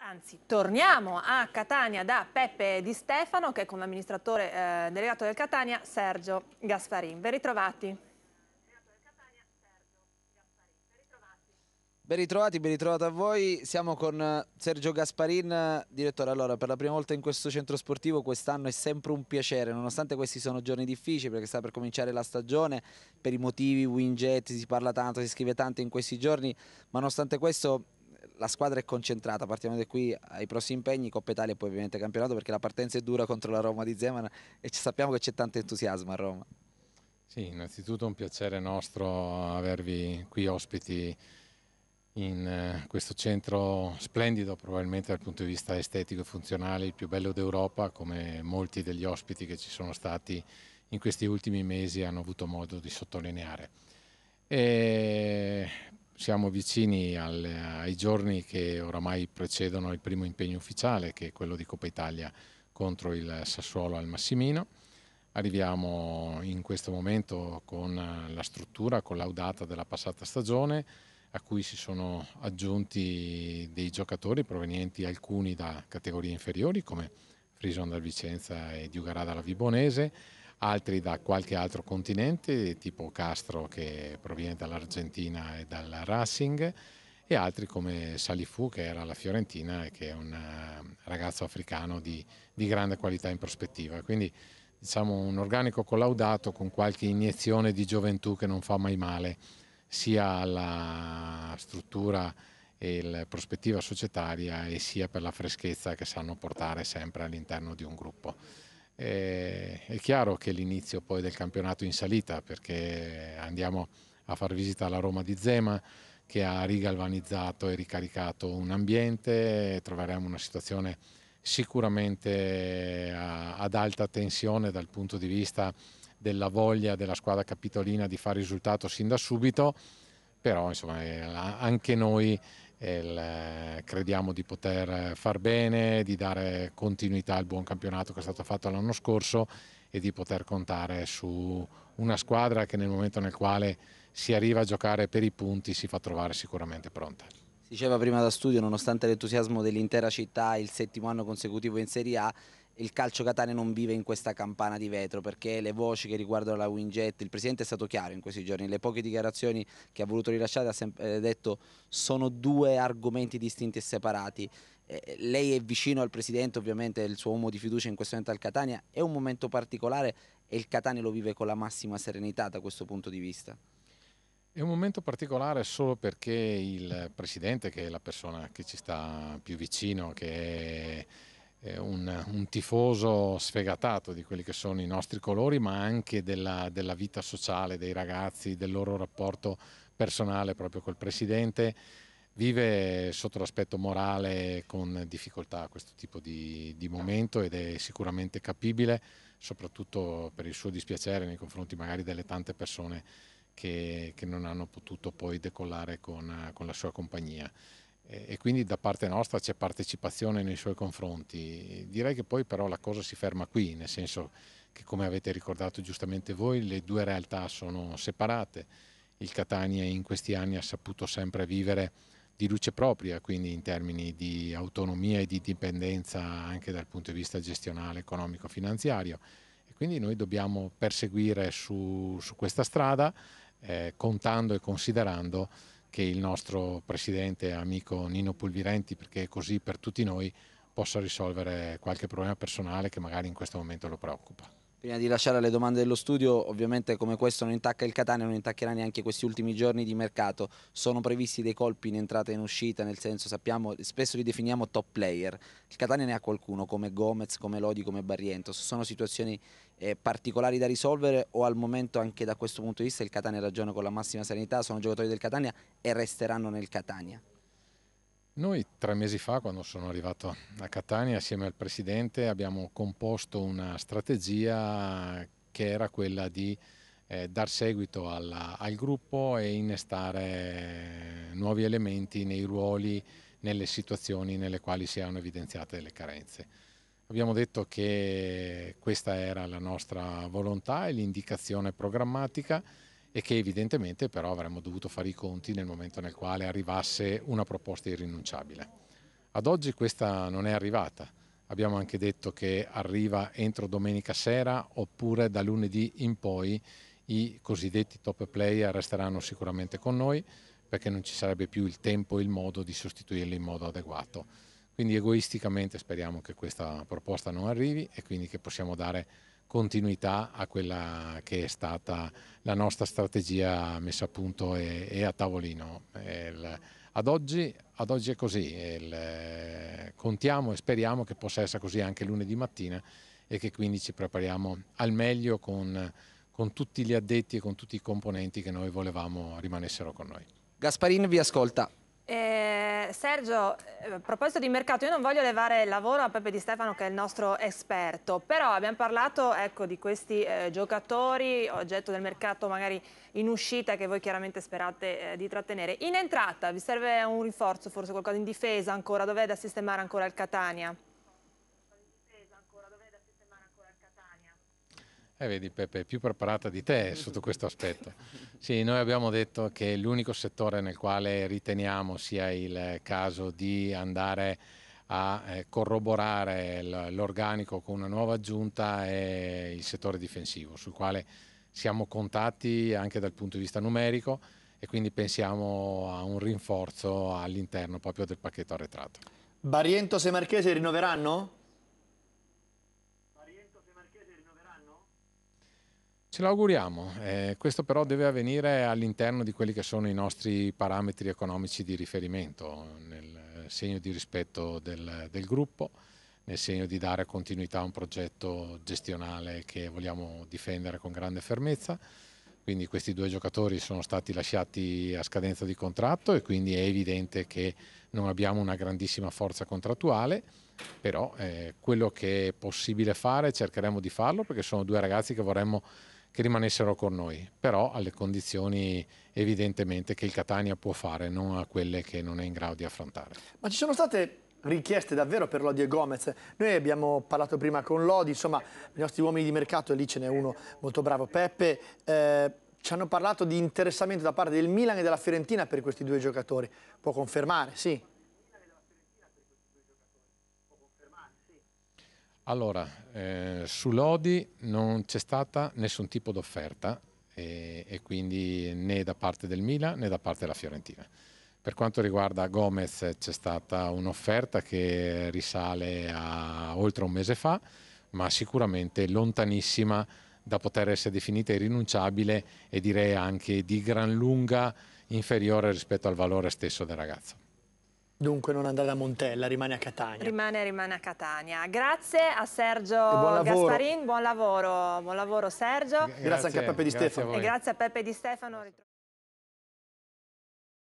Anzi, torniamo a Catania da Peppe Di Stefano, che è con l'amministratore eh, delegato del Catania, Sergio Gasparin. Ben ritrovati. Ben ritrovati, ben ritrovata a voi. Siamo con eh, Sergio Gasparin, eh, direttore. Allora, per la prima volta in questo centro sportivo quest'anno è sempre un piacere, nonostante questi sono giorni difficili perché sta per cominciare la stagione, per i motivi Winget si parla tanto, si scrive tanto in questi giorni, ma nonostante questo la squadra è concentrata, partiamo da qui ai prossimi impegni, Coppa Italia e poi ovviamente campionato perché la partenza è dura contro la Roma di Zeman e sappiamo che c'è tanto entusiasmo a Roma. Sì, innanzitutto un piacere nostro avervi qui ospiti in eh, questo centro splendido, probabilmente dal punto di vista estetico e funzionale, il più bello d'Europa, come molti degli ospiti che ci sono stati in questi ultimi mesi hanno avuto modo di sottolineare. E siamo vicini al, ai giorni che oramai precedono il primo impegno ufficiale, che è quello di Coppa Italia contro il Sassuolo al Massimino. Arriviamo in questo momento con la struttura collaudata della passata stagione, a cui si sono aggiunti dei giocatori provenienti alcuni da categorie inferiori, come Frison dal Vicenza e Diugarà dalla Vibonese, altri da qualche altro continente, tipo Castro che proviene dall'Argentina e dal Racing, e altri come Salifu che era alla Fiorentina e che è un eh, ragazzo africano di, di grande qualità in prospettiva. Quindi diciamo un organico collaudato con qualche iniezione di gioventù che non fa mai male sia alla struttura e la prospettiva societaria e sia per la freschezza che sanno portare sempre all'interno di un gruppo. Eh, è chiaro che l'inizio poi del campionato in salita perché andiamo a far visita alla Roma di Zema che ha rigalvanizzato e ricaricato un ambiente, troveremo una situazione sicuramente a, eh, ad alta tensione dal punto di vista della voglia della squadra capitolina di fare risultato sin da subito, però insomma, eh, anche noi il, eh, crediamo di poter far bene, di dare continuità al buon campionato che è stato fatto l'anno scorso e di poter contare su una squadra che nel momento nel quale si arriva a giocare per i punti si fa trovare sicuramente pronta. Si diceva prima da studio, nonostante l'entusiasmo dell'intera città, il settimo anno consecutivo in Serie A, il calcio Catania non vive in questa campana di vetro perché le voci che riguardano la Winget, il Presidente è stato chiaro in questi giorni, le poche dichiarazioni che ha voluto rilasciare ha sempre eh, detto sono due argomenti distinti e separati. Eh, lei è vicino al Presidente, ovviamente è il suo uomo di fiducia in questo momento al Catania, è un momento particolare e il Catania lo vive con la massima serenità da questo punto di vista. È un momento particolare solo perché il Presidente, che è la persona che ci sta più vicino, che è eh, un, un, tifoso sfegatato di quelli che sono i nostri colori, ma anche della, della vita sociale dei ragazzi, del loro rapporto personale proprio col presidente vive sotto l'aspetto morale con difficoltà questo tipo di, di, momento ed è sicuramente capibile, soprattutto per il suo dispiacere nei confronti magari delle tante persone che, che non hanno potuto poi decollare con, con la sua compagnia e quindi da parte nostra c'è partecipazione nei suoi confronti. Direi che poi però la cosa si ferma qui, nel senso che come avete ricordato giustamente voi le due realtà sono separate, il Catania in questi anni ha saputo sempre vivere di luce propria, quindi in termini di autonomia e di dipendenza anche dal punto di vista gestionale, economico, finanziario. E quindi noi dobbiamo perseguire su, su questa strada eh, contando e considerando che il nostro presidente amico Nino Pulvirenti, perché così per tutti noi possa risolvere qualche problema personale che magari in questo momento lo preoccupa. Prima di lasciare le domande dello studio, ovviamente come questo non intacca il Catania, non intaccherà neanche questi ultimi giorni di mercato. Sono previsti dei colpi in entrata e in uscita, nel senso sappiamo, spesso li definiamo top player. Il Catania ne ha qualcuno come Gomez, come Lodi, come Barrientos. Sono situazioni eh, particolari da risolvere o al momento anche da questo punto di vista il Catania ragiona con la massima serenità, sono giocatori del Catania e resteranno nel Catania? Noi tre mesi fa, quando sono arrivato a Catania, assieme al Presidente abbiamo composto una strategia che era quella di eh, dar seguito alla, al gruppo e innestare nuovi elementi nei ruoli, nelle situazioni nelle quali si erano evidenziate le carenze. Abbiamo detto che questa era la nostra volontà e l'indicazione programmatica e che evidentemente però avremmo dovuto fare i conti nel momento nel quale arrivasse una proposta irrinunciabile. Ad oggi questa non è arrivata, abbiamo anche detto che arriva entro domenica sera oppure da lunedì in poi i cosiddetti top player resteranno sicuramente con noi perché non ci sarebbe più il tempo e il modo di sostituirli in modo adeguato. Quindi egoisticamente speriamo che questa proposta non arrivi e quindi che possiamo dare continuità a quella che è stata la nostra strategia messa a punto e, e a tavolino. Il, ad, oggi, ad, oggi, è così, il, contiamo e speriamo che possa essere così anche lunedì mattina e che quindi ci prepariamo al meglio con, con tutti gli addetti e con tutti i componenti che noi volevamo rimanessero con noi. Gasparin vi ascolta. Eh, Sergio, eh, a proposito di mercato, io non voglio levare il lavoro a Peppe Di Stefano che è il nostro esperto, però abbiamo parlato ecco, di questi eh, giocatori, oggetto del mercato magari in uscita che voi chiaramente sperate eh, di trattenere. In entrata vi serve un rinforzo, forse qualcosa in difesa ancora, dov'è da sistemare ancora il Catania? Eh, vedi Peppe, è più preparata di te sotto questo aspetto. Sì, noi abbiamo detto che l'unico settore nel quale riteniamo sia il caso di andare a eh, corroborare l'organico con una nuova aggiunta è il settore difensivo, sul quale siamo contatti anche dal punto di vista numerico e quindi pensiamo a un rinforzo all'interno proprio del pacchetto arretrato. Barientos e Marchese rinnoveranno? Ce l'auguriamo, eh, questo però deve avvenire all'interno di quelli che sono i nostri parametri economici di riferimento, nel segno di rispetto del, del gruppo, nel segno di dare continuità a un progetto gestionale che vogliamo difendere con grande fermezza quindi questi due giocatori sono stati lasciati a scadenza di contratto e quindi è evidente che non abbiamo una grandissima forza contrattuale, però eh, quello che è possibile fare cercheremo di farlo perché sono due ragazzi che vorremmo che rimanessero con noi, però alle condizioni evidentemente che il Catania può fare, non a quelle che non è in grado di affrontare. Ma ci sono state richieste davvero per Lodi e Gomez. Noi abbiamo parlato prima con Lodi, insomma, i nostri uomini di mercato, e lì ce n'è uno molto bravo, Peppe, eh, ci hanno parlato di interessamento da parte del Milan e della Fiorentina per questi due giocatori. Può confermare, sì? Allora, eh, su Lodi non c'è stata nessun tipo di offerta e, e, quindi né da parte del Milan né da parte della Fiorentina. Per quanto riguarda Gomez c'è stata un'offerta che risale a oltre un mese fa, ma sicuramente lontanissima da poter essere definita irrinunciabile e direi anche di gran lunga inferiore rispetto al valore stesso del ragazzo. Dunque non andare a Montella, rimane a Catania. Rimane, rimane a Catania. Grazie a Sergio buon Gasparin, buon lavoro, buon lavoro Sergio. Grazie, grazie anche a Peppe Di Stefano. E grazie a Peppe Di Stefano.